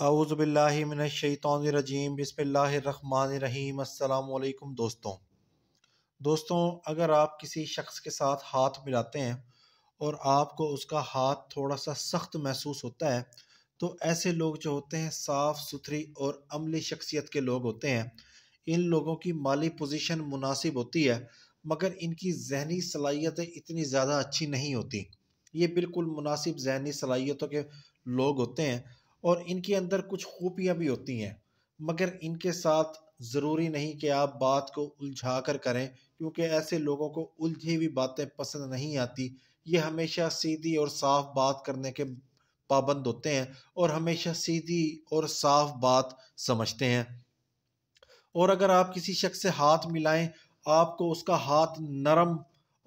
अवज़बिल्लिमिनशैतरजीम बसमीम अल्लाम दोस्तों दोस्तों अगर आप किसी शख्स के साथ हाथ मिलाते हैं और आपको उसका हाथ थोड़ा सा सख्त महसूस होता है तो ऐसे लोग जो होते हैं साफ़ सुथरी और अमली शख्सियत के लोग होते हैं इन लोगों की माली पोजीशन मुनासिब होती है मगर इनकी जहनी सलाहियतें इतनी ज़्यादा अच्छी नहीं होती ये बिल्कुल मुनासिब जहनी सलाहियतों के लोग होते हैं और इनके अंदर कुछ खूबियाँ भी होती हैं मगर इनके साथ ज़रूरी नहीं कि आप बात को उलझा कर करें क्योंकि ऐसे लोगों को उलझी हुई बातें पसंद नहीं आती ये हमेशा सीधी और साफ बात करने के पाबंद होते हैं और हमेशा सीधी और साफ बात समझते हैं और अगर आप किसी शख्स से हाथ मिलाएं आपको उसका हाथ नरम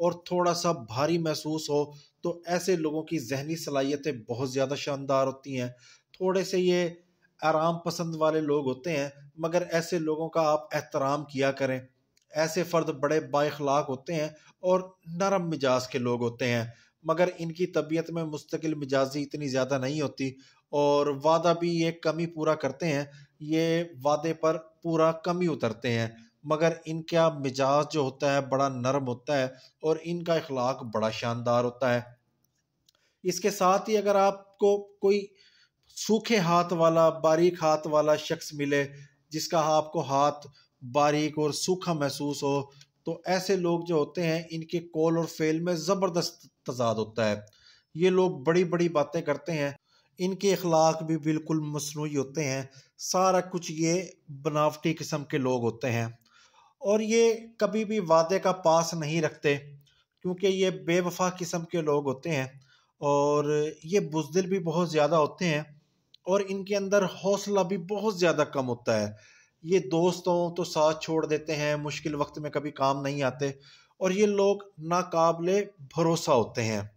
और थोड़ा सा भारी महसूस हो तो ऐसे लोगों की जहनी सलाहियतें बहुत ज़्यादा शानदार होती हैं थोड़े से ये आराम पसंद वाले लोग होते हैं मगर ऐसे लोगों का आप एहतराम किया करें ऐसे फ़र्द बड़े बाखलाक होते हैं और नरम मिजाज के लोग होते हैं मगर इनकी तबीयत में मुस्तकिल मिजाजी इतनी ज़्यादा नहीं होती और वादा भी ये कमी पूरा करते हैं ये वादे पर पूरा कमी उतरते हैं मगर इनका मिजाज जो होता है बड़ा नरम होता है और इनका अखलाक बड़ा शानदार होता है इसके साथ ही अगर आपको कोई सूखे हाथ वाला बारीक हाथ वाला शख्स मिले जिसका आपको हाथ बारीक और सूखा महसूस हो तो ऐसे लोग जो होते हैं इनके कॉल और फेल में ज़बरदस्त तजाद होता है ये लोग बड़ी बड़ी बातें करते हैं इनके अखलाक भी बिल्कुल मसनू होते हैं सारा कुछ ये बनावटी किस्म के लोग होते हैं और ये कभी भी वादे का पास नहीं रखते क्योंकि ये बेवफा किस्म के लोग होते हैं और ये बुजदिल भी बहुत ज़्यादा होते हैं और इनके अंदर हौसला भी बहुत ज़्यादा कम होता है ये दोस्तों तो साथ छोड़ देते हैं मुश्किल वक्त में कभी काम नहीं आते और ये लोग नाकबले भरोसा होते हैं